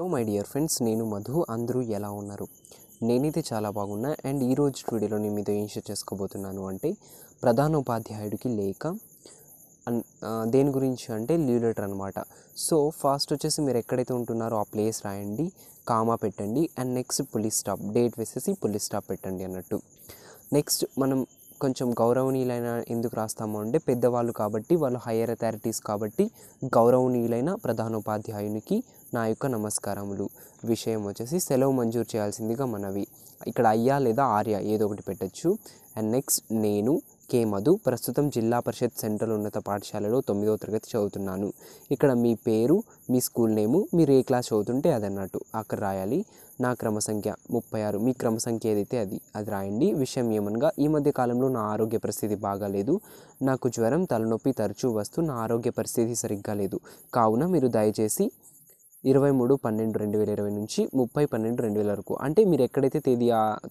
hello my dear friends నేను మధు అందరూ ఎలా ఉన్నారు నేనైతే చాలా బాగున్నా అండ్ ఈరోజు స్టూడియోలో నేను మీతో ఏం షేర్ చేసుకోబోతున్నాను అంటే ప్రధాన ఉపాధ్యాయుడికి లేఖ దేని గురించి అంటే లీవ్ లెటర్ అనమాట సో ఫాస్ట్ వచ్చేసి మీరు ఎక్కడైతే ఉంటున్నారో ఆ ప్లేస్ రాయండి కామా పెట్టండి and next full stop date వేసేసి పులిస్ స్టాప్ పెట్టండి అన్నట్టు నెక్స్ట్ మనం కొంచెం గౌరవనీయులైన ఎందుకు రాస్తాము అంటే పెద్దవాళ్ళు కాబట్టి వాళ్ళు హయ్యర్ అథారిటీస్ కాబట్టి గౌరవనీయులైన ప్రధానోపాధ్యాయునికి నా యొక్క నమస్కారములు విషయం వచ్చేసి సెలవు మంజూరు చేయాల్సిందిగా మనవి ఇక్కడ అయ్యా లేదా ఆర్య ఏదో ఒకటి పెట్టచ్చు అండ్ నెక్స్ట్ నేను కే మధు ప్రస్తుతం జిల్లా పరిషత్ సెంట్రల్ ఉన్నత పాఠశాలలో తొమ్మిదవ తరగతి చదువుతున్నాను ఇక్కడ మీ పేరు మీ స్కూల్ నేము మీరు ఏ క్లాస్ చదువుతుంటే అది అన్నట్టు అక్కడ రాయాలి నా క్రమ సంఖ్య ముప్పై ఆరు మీ క్రమ సంఖ్య ఏదైతే అది అది రాయండి విషయం ఏమనగా ఈ మధ్య కాలంలో నా ఆరోగ్య పరిస్థితి బాగాలేదు నాకు జ్వరం తలనొప్పి తరచూ వస్తూ నా ఆరోగ్య పరిస్థితి సరిగ్గా లేదు కావున మీరు దయచేసి ఇరవై మూడు పన్నెండు రెండు వేల ఇరవై నుంచి ముప్పై పన్నెండు రెండు వేల వరకు అంటే మీరు ఎక్కడైతే తేదీ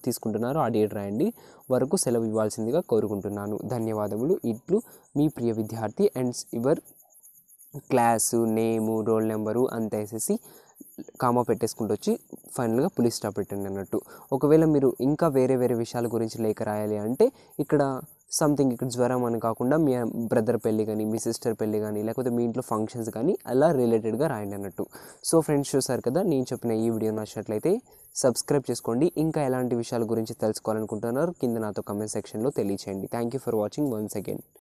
తీసుకుంటున్నారో ఆ డేట్ రాయండి వరకు సెలవు ఇవ్వాల్సిందిగా కోరుకుంటున్నాను ధన్యవాదములు ఇట్లు మీ ప్రియ విద్యార్థి and your class name roll number అంత వేసేసి కామా పెట్టేసుకుంటూ వచ్చి ఫైనల్గా పులిస్ పెట్టండి అన్నట్టు ఒకవేళ మీరు ఇంకా వేరే వేరే విషయాల గురించి లేఖ రాయాలి అంటే ఇక్కడ సంథింగ్ ఇక్కడ జ్వరం అని కాకుండా మీ బ్రదర్ పెళ్ళి కానీ మీ సిస్టర్ పెళ్ళి కానీ లేకపోతే మీ ఇంట్లో ఫంక్షన్స్ కానీ అలా రిలేటెడ్గా రాయండి అన్నట్టు సో ఫ్రెండ్స్ చూసారు కదా నేను చెప్పిన ఈ వీడియో నచ్చినట్లయితే సబ్స్క్రైబ్ చేసుకోండి ఇంకా ఎలాంటి విషయాల గురించి తెలుసుకోవాలనుకుంటున్నారు కింద నాతో కమెంట్ సెక్షన్లో తెలియచేయండి thank you for watching once again